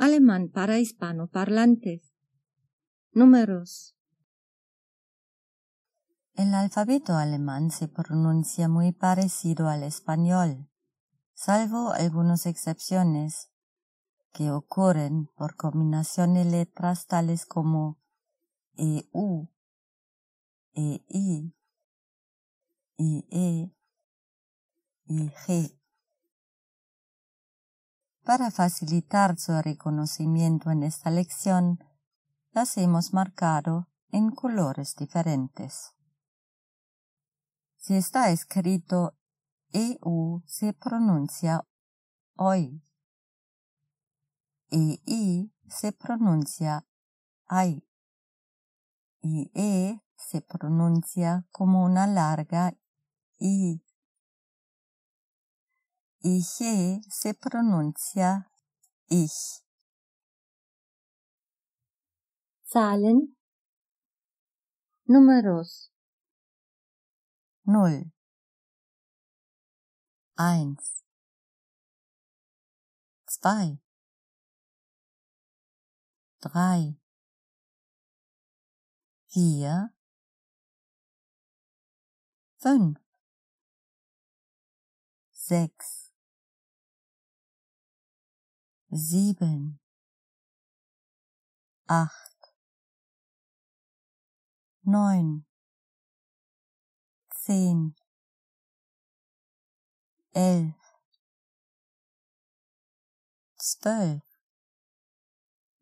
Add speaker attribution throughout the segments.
Speaker 1: Alemán para hispanoparlantes. Números. El alfabeto alemán se pronuncia muy parecido al español, salvo algunas excepciones que ocurren por combinación de letras tales como
Speaker 2: EU, EI, IE, G. Para
Speaker 1: facilitar su reconocimiento en esta lección, las hemos marcado en colores diferentes. Si está escrito EU se pronuncia hoy. EI se pronuncia ay. Y E se pronuncia como una larga
Speaker 2: I IGE se pronuncia ich. Zahlen Numeros Null Eins Zwei Drei Vier Fünf Sechs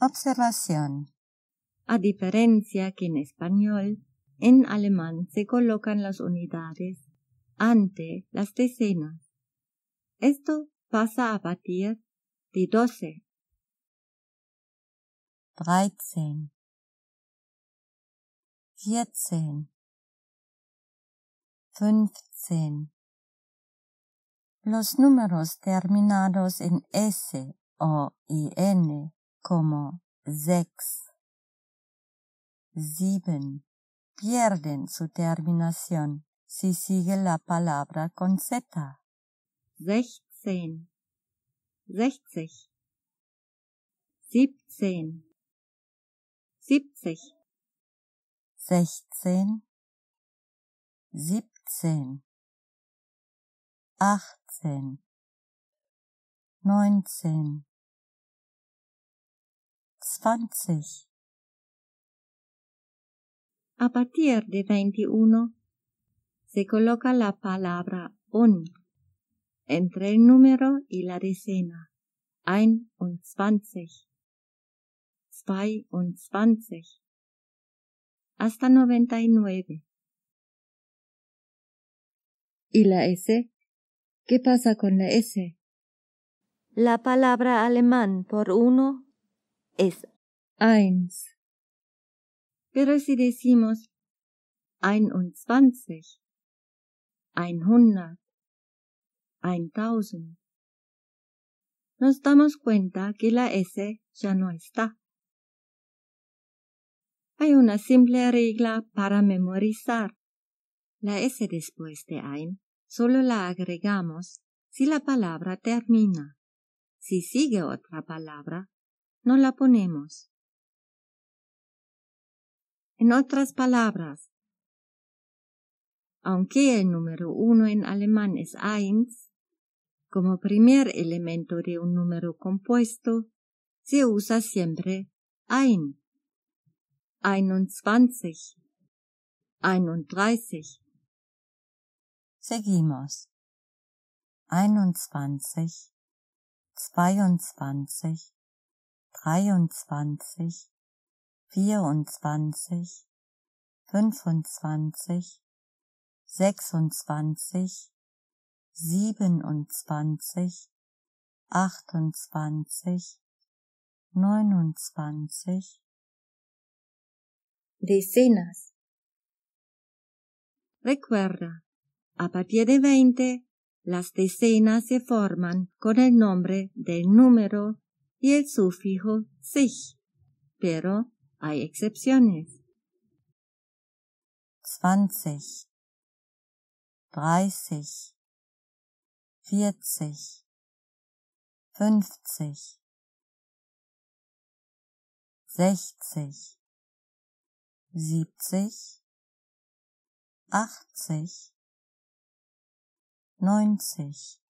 Speaker 2: Observación. A diferencia
Speaker 1: que en español, en alemán se colocan las unidades ante las decenas. Esto pasa a partir
Speaker 2: los números terminados en S o n, como 6
Speaker 1: SIEBEN. pierden su terminación si sigue la palabra con Z. sechzig,
Speaker 2: siebzehn, siebzig, sechzehn, siebzehn, achtzehn, neunzehn, zwanzig. A partir de 21 se coloca la
Speaker 1: palabra un entre el número y la decena.
Speaker 2: Einundzwanzig. Zweiundzwanzig. Hasta noventa y nueve. ¿Y la
Speaker 1: S? ¿Qué pasa con la S? La palabra alemán por uno es eins. Pero si decimos einundzwanzig, einhundert, 1000. Nos damos cuenta que la S ya no está. Hay una simple regla para memorizar. La S después de ein solo la agregamos si la palabra termina. Si sigue otra palabra, no la ponemos. En otras palabras, aunque el número uno en alemán es eins, Como primer elemento de un número compuesto, se usa siempre ein,
Speaker 2: einundzwanzig, einunddreißig. Seguimos.
Speaker 1: Einundzwanzig, zweiundzwanzig, dreiundzwanzig, vierundzwanzig, fünfundzwanzig, sechsundzwanzig,
Speaker 2: siebenundzwanzig, achtundzwanzig, neunundzwanzig. Decenas. Recuerda, a partir
Speaker 1: de veinte, las decenas se forman con el nombre del número
Speaker 2: y el sufijo sich, pero hay excepciones. Zwanzig, dreißig, vierzig, fünfzig, sechzig, siebzig, achtzig, neunzig.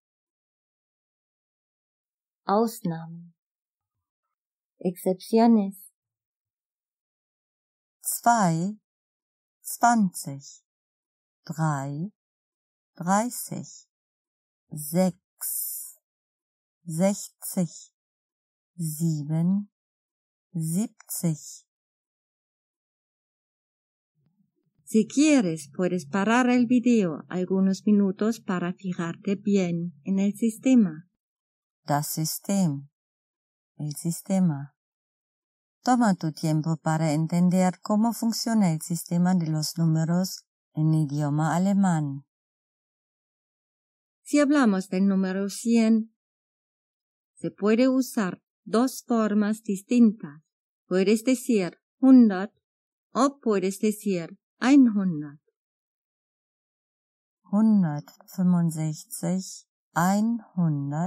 Speaker 2: Ausnahmen. Excepciones. Zwei, zwanzig, drei, dreißig. sechs, 60, sieben, 70. Si quieres, puedes parar el video algunos minutos
Speaker 1: para fijarte bien en el sistema. Das System. El sistema. Toma tu tiempo para entender cómo funciona el sistema de los números en idioma alemán. Si hablamos del número 100, se puede usar dos formas distintas. Puedes decir 100 o puedes decir 100. 165,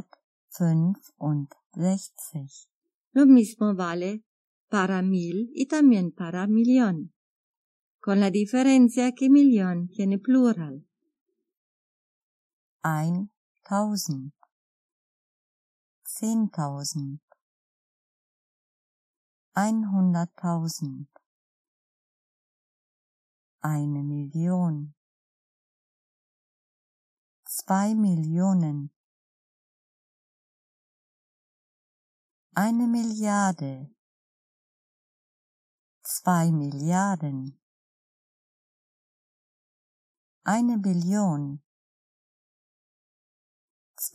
Speaker 1: 165. Lo mismo vale para mil y también para millón, con la diferencia que millón tiene plural.
Speaker 2: eintausend, zehntausend, einhunderttausend, eine Million, zwei Millionen, eine Milliarde, zwei Milliarden, eine Billion,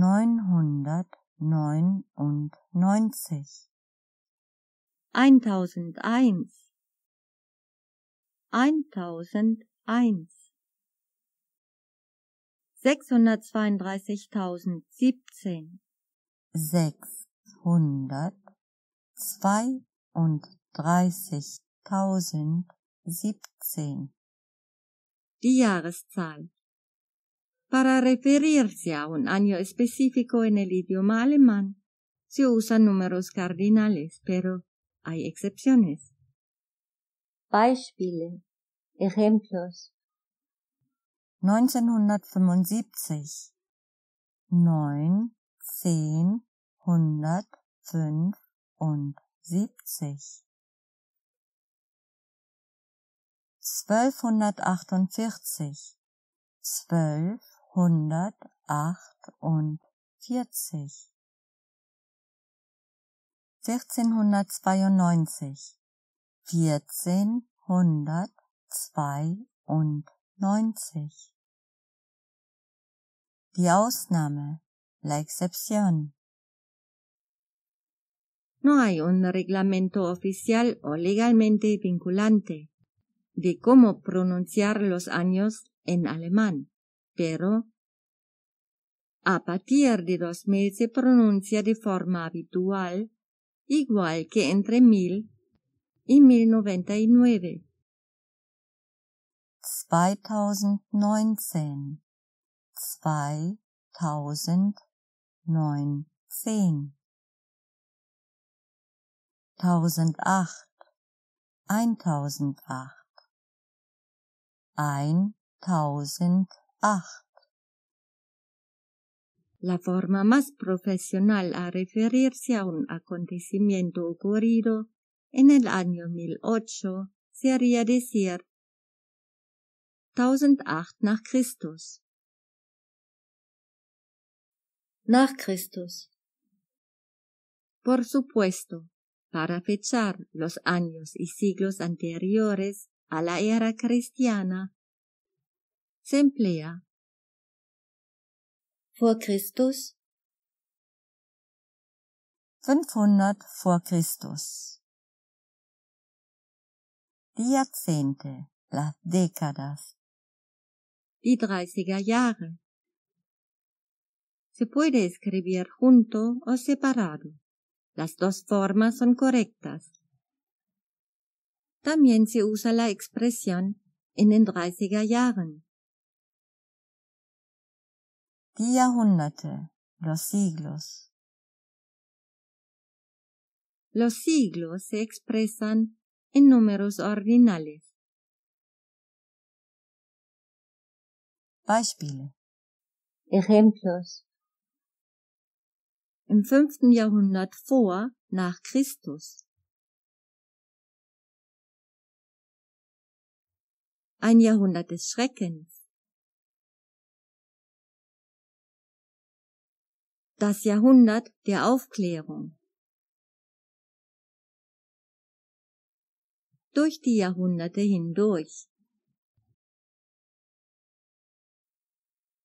Speaker 1: neunhundertneunundneunzig eintausendeins eintausendeins sechshundertzweiunddreißigtausendsiebzehn sechshundertzweiunddreißigtausendsiebzehn die Jahreszahl para referirse a un año específico en el idioma alemán se usan números cardinales, pero hay excepciones. Beispiele, ejemplos. 1975
Speaker 2: 9 10 175
Speaker 1: 1248 12 hundertachtundvierzig. 1492
Speaker 2: 1492 Die Ausnahme, la excepción.
Speaker 1: No hay un reglamento oficial o legalmente vinculante de cómo pronunciar los años en alemán. Pero a partir de dos meses pronuncia de forma habitual, igual que entre mil y mil noventa y nueve.
Speaker 2: 2019 2019 1008 1008 1008 Ah.
Speaker 1: La forma más profesional a referirse a un acontecimiento ocurrido en el año 1008 sería decir
Speaker 2: 1008 nach Por supuesto,
Speaker 1: para fechar los años y siglos anteriores a la era
Speaker 2: cristiana, se emplea. Vor Christus 500 vor Christus. Die Jahrzehnte, las décadas. Die 30er Jahre.
Speaker 1: Se puede escribir junto o separado. Las dos formas son correctas. También se usa la expresión
Speaker 2: en den 30er Jahren die Jahrhunderte, los siglos.
Speaker 1: Los siglos se expresan en números ordinales.
Speaker 2: Beispiele. Ejemplos. Im fünften Jahrhundert vor, nach Christus. Ein Jahrhundert des Schreckens. Das Jahrhundert der Aufklärung. Durch die Jahrhunderte hindurch.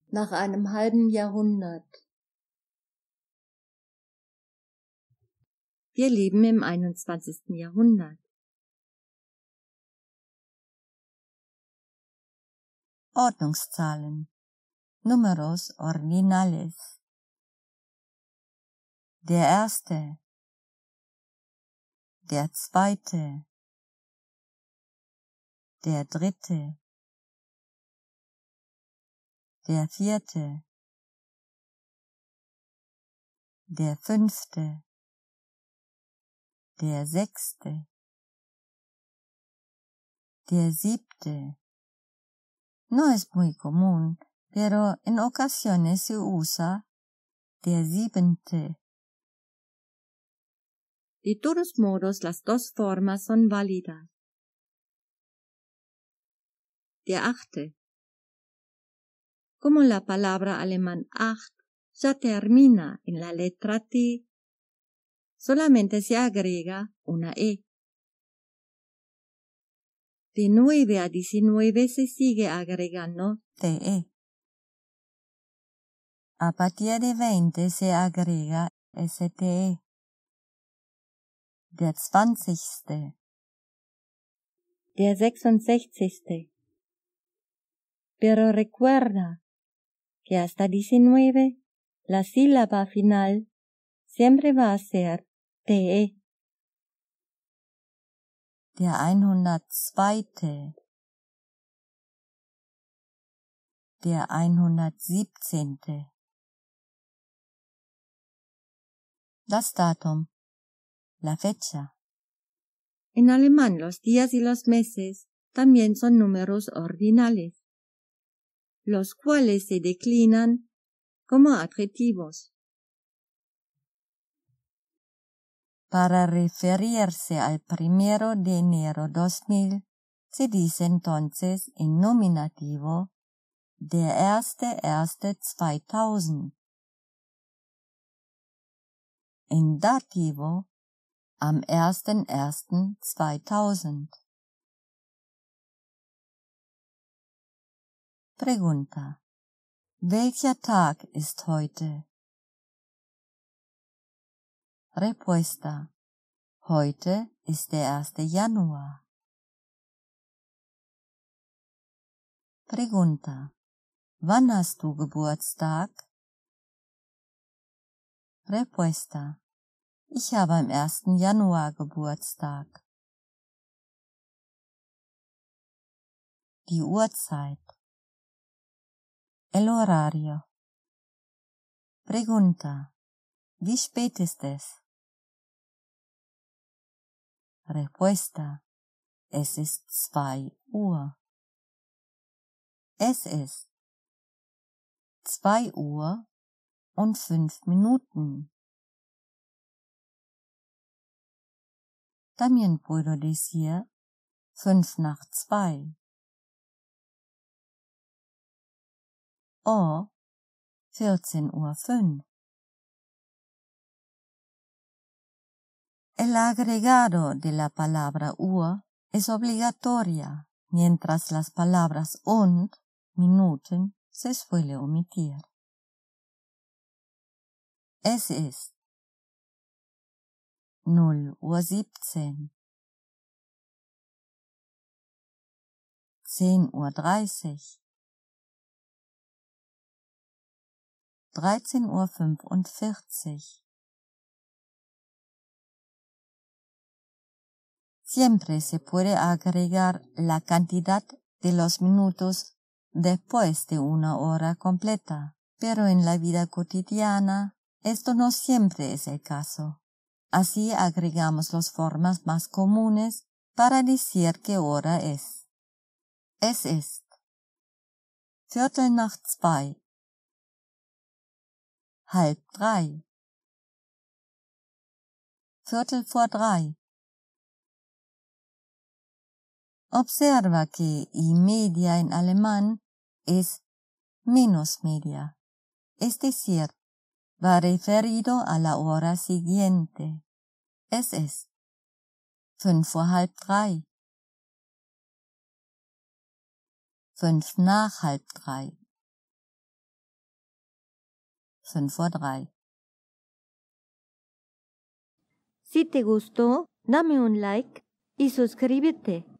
Speaker 2: Nach einem halben Jahrhundert. Wir leben im 21. Jahrhundert. Ordnungszahlen. Numeros ordinales. Der erste, der zweite, der dritte, der vierte, der fünfte, der sechste, der siebte. No es muy común, pero en ocasiones se usa der siebente De todos modos, las dos formas son válidas.
Speaker 1: De achte. Como la palabra alemán acht ya termina en la letra T, solamente se
Speaker 2: agrega una E. De 9 a 19 se sigue agregando TE.
Speaker 1: A partir de 20 se agrega STE. Der zwanzigste. Der sechsundsechzigste. Pero recuerda que hasta diecinueve la sílaba final siempre va a ser te.
Speaker 2: Der einhundertzweite. Der einhundertsiebzehnte. Das Datum la fecha. En alemán los días y los meses también son
Speaker 1: números ordinales, los cuales se declinan como adjetivos. Para referirse al primero de enero 2000, se dice entonces en nominativo der erste erste 2000.
Speaker 2: En dativo am 01.01.2000. Pregunta. Welcher Tag ist heute? Respuesta. Heute ist der 1. Januar. Pregunta. Wann hast du Geburtstag? Respuesta. Ich habe am 1. Januar Geburtstag. Die Uhrzeit. El horario. Pregunta. Wie spät ist es? Respuesta. Es ist zwei Uhr. Es ist zwei Uhr und fünf Minuten. También puedo decir fünf nach zwei. O 14 Uhr fünf El agregado de la palabra Uhr es obligatoria, mientras las palabras und, Minuten, se suele omitir. Es es 0 Uhr 17 10 30 13 45 Siempre se puede agregar la cantidad
Speaker 1: de los minutos después de una hora completa, pero en la vida cotidiana esto no siempre es el caso. Así agregamos las formas más comunes para decir qué hora es.
Speaker 2: Es ist. Viertel nach zwei. Halb drei. Viertel vor drei. Observa que y media en alemán es menos media, es decir, Va referido a la hora siguiente. Es es. 5 halb 5 nach halb 3. 5 3. Si te gustó, dame un like y suscríbete.